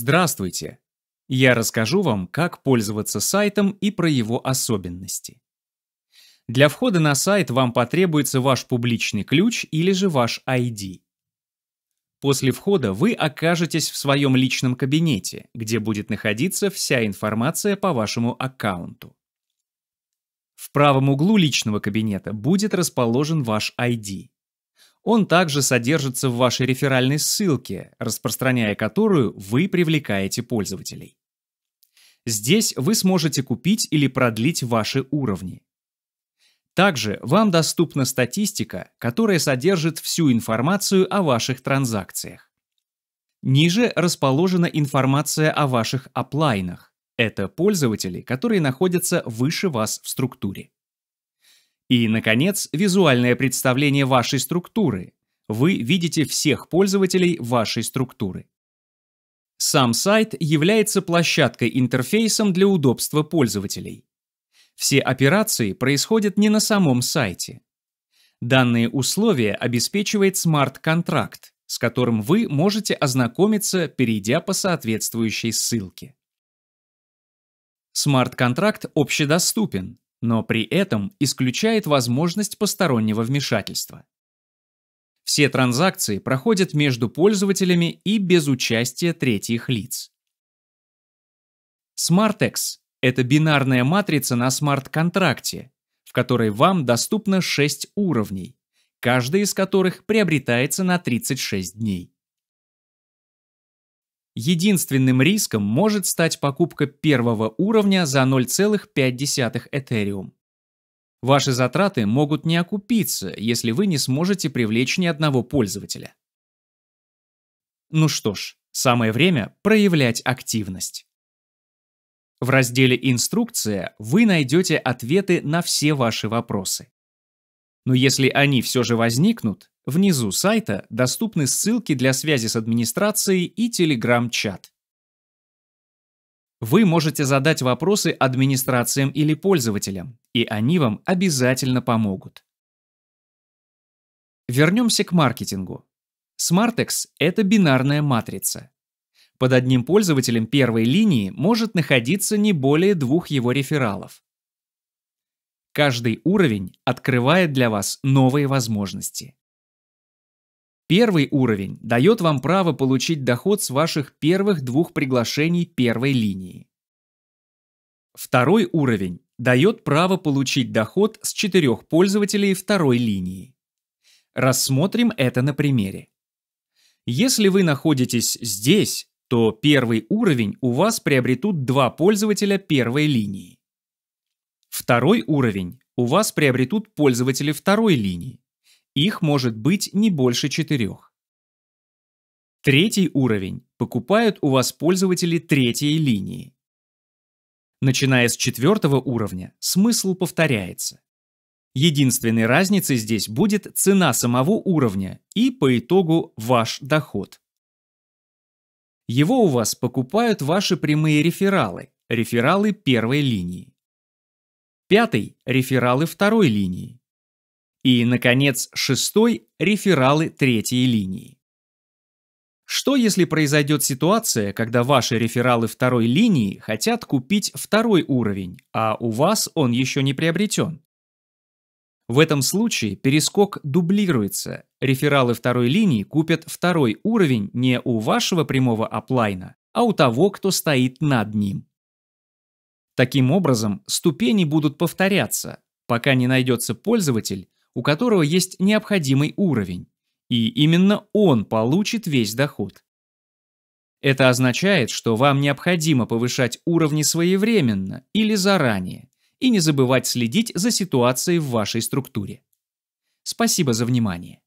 Здравствуйте! Я расскажу вам, как пользоваться сайтом и про его особенности. Для входа на сайт вам потребуется ваш публичный ключ или же ваш ID. После входа вы окажетесь в своем личном кабинете, где будет находиться вся информация по вашему аккаунту. В правом углу личного кабинета будет расположен ваш ID. Он также содержится в вашей реферальной ссылке, распространяя которую вы привлекаете пользователей. Здесь вы сможете купить или продлить ваши уровни. Также вам доступна статистика, которая содержит всю информацию о ваших транзакциях. Ниже расположена информация о ваших оплайнах. Это пользователи, которые находятся выше вас в структуре. И, наконец, визуальное представление вашей структуры. Вы видите всех пользователей вашей структуры. Сам сайт является площадкой-интерфейсом для удобства пользователей. Все операции происходят не на самом сайте. Данные условия обеспечивает смарт-контракт, с которым вы можете ознакомиться, перейдя по соответствующей ссылке. Смарт-контракт общедоступен но при этом исключает возможность постороннего вмешательства. Все транзакции проходят между пользователями и без участия третьих лиц. SmartX – это бинарная матрица на смарт-контракте, в которой вам доступно 6 уровней, каждый из которых приобретается на 36 дней. Единственным риском может стать покупка первого уровня за 0,5 Ethereum. Ваши затраты могут не окупиться, если вы не сможете привлечь ни одного пользователя. Ну что ж, самое время проявлять активность. В разделе «Инструкция» вы найдете ответы на все ваши вопросы. Но если они все же возникнут, внизу сайта доступны ссылки для связи с администрацией и телеграм-чат. Вы можете задать вопросы администрациям или пользователям, и они вам обязательно помогут. Вернемся к маркетингу. Smartex это бинарная матрица. Под одним пользователем первой линии может находиться не более двух его рефералов. Каждый уровень открывает для вас новые возможности. Первый уровень дает вам право получить доход с ваших первых двух приглашений первой линии. Второй уровень дает право получить доход с четырех пользователей второй линии. Рассмотрим это на примере. Если вы находитесь здесь, то первый уровень у вас приобретут два пользователя первой линии. Второй уровень у вас приобретут пользователи второй линии. Их может быть не больше четырех. Третий уровень покупают у вас пользователи третьей линии. Начиная с четвертого уровня, смысл повторяется. Единственной разницей здесь будет цена самого уровня и, по итогу, ваш доход. Его у вас покупают ваши прямые рефералы, рефералы первой линии. Пятый – рефералы второй линии. И, наконец, шестой – рефералы третьей линии. Что, если произойдет ситуация, когда ваши рефералы второй линии хотят купить второй уровень, а у вас он еще не приобретен? В этом случае перескок дублируется. Рефералы второй линии купят второй уровень не у вашего прямого оплайна, а у того, кто стоит над ним. Таким образом, ступени будут повторяться, пока не найдется пользователь, у которого есть необходимый уровень, и именно он получит весь доход. Это означает, что вам необходимо повышать уровни своевременно или заранее, и не забывать следить за ситуацией в вашей структуре. Спасибо за внимание.